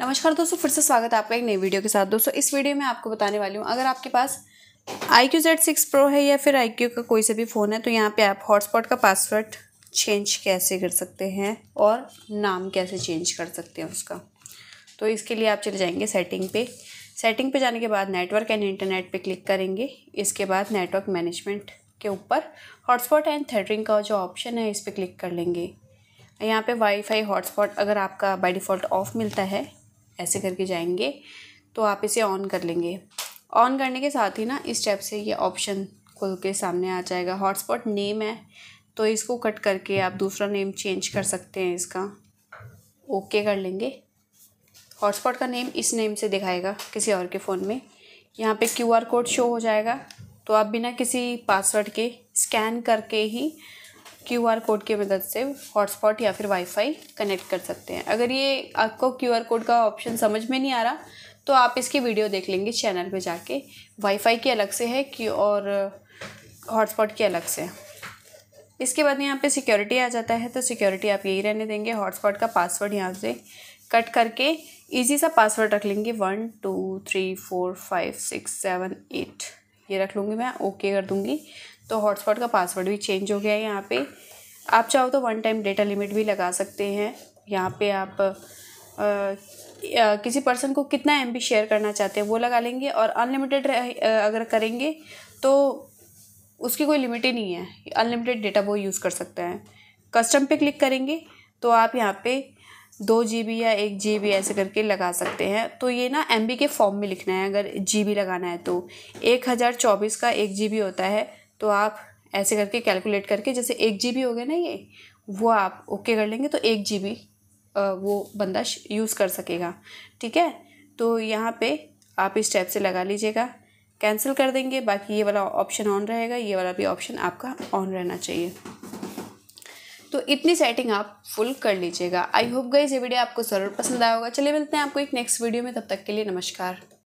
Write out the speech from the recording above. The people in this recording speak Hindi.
नमस्कार दोस्तों फिर से स्वागत है आपका एक नई वीडियो के साथ दोस्तों इस वीडियो में आपको बताने वाली हूँ अगर आपके पास I Q Z six pro है या फिर आई क्यू का कोई सा भी फ़ोन है तो यहाँ पे आप हॉटस्पॉट का पासवर्ड चेंज कैसे कर सकते हैं और नाम कैसे चेंज कर सकते हैं उसका तो इसके लिए आप चले जाएंगे सेटिंग पे सेटिंग पे जाने के बाद नेटवर्क एंड इंटरनेट पे क्लिक करेंगे इसके बाद नेटवर्क मैनेजमेंट के ऊपर हॉटस्पॉट एंड थेटरिंग का जो ऑप्शन है इस पर क्लिक कर लेंगे यहाँ पे वाईफाई हॉटस्पॉट अगर आपका बाय डिफ़ॉल्ट ऑफ मिलता है ऐसे करके जाएंगे तो आप इसे ऑन कर लेंगे ऑन करने के साथ ही ना इस टैब से ये ऑप्शन खुल के सामने आ जाएगा हॉटस्पॉट नेम है तो इसको कट करके आप दूसरा नेम चेंज कर सकते हैं इसका ओके कर लेंगे हॉटस्पॉट का नेम इस नेम से दिखाएगा किसी और के फ़ोन में यहाँ पे क्यूआर कोड शो हो जाएगा तो आप बिना किसी पासवर्ड के स्कैन करके ही क्यू आर कोड की मदद से हॉटस्पॉट या फिर वाईफाई कनेक्ट कर सकते हैं अगर ये आपको क्यू आर कोड का ऑप्शन समझ में नहीं आ रहा तो आप इसकी वीडियो देख लेंगे चैनल पे जाके वाईफाई की अलग से है कि और हॉटस्पॉट की अलग से इसके बाद यहाँ पे सिक्योरिटी आ जाता है तो सिक्योरिटी आप यही रहने देंगे हॉटस्पॉट का पासवर्ड यहाँ से कट करके ईजी सा पासवर्ड रख लेंगे one two three four five six seven eight ये रख लूँगी मैं ओके कर दूँगी तो हॉटस्पॉट का पासवर्ड भी चेंज हो गया है यहाँ पे आप चाहो तो वन टाइम डेटा लिमिट भी लगा सकते हैं यहाँ पे आप आ, आ, किसी पर्सन को कितना एम शेयर करना चाहते हैं वो लगा लेंगे और अनलिमिटेड अगर करेंगे तो उसकी कोई लिमिट ही नहीं है अनलिमिटेड डेटा वो यूज़ कर सकते हैं कस्टम पे क्लिक करेंगे तो आप यहाँ पे दो जी बी या एक जी बी ऐसे करके लगा सकते हैं तो ये ना एम बी के फॉर्म में लिखना है अगर जी बी लगाना है तो एक हज़ार चौबीस का एक जी बी होता है तो आप ऐसे करके कैलकुलेट करके जैसे एक जी हो गया ना ये वो आप ओके कर लेंगे तो एक जी वो बंदा यूज़ कर सकेगा ठीक है तो यहाँ पे आप इस टाइप से लगा लीजिएगा कैंसिल कर देंगे बाकी ये वाला ऑप्शन ऑन रहेगा ये वाला भी ऑप्शन आपका ऑन रहना चाहिए तो इतनी सेटिंग आप फुल कर लीजिएगा आई होप गई ये वीडियो आपको ज़रूर पसंद आया होगा चलिए मिलते हैं आपको एक नेक्स्ट वीडियो में तब तक के लिए नमस्कार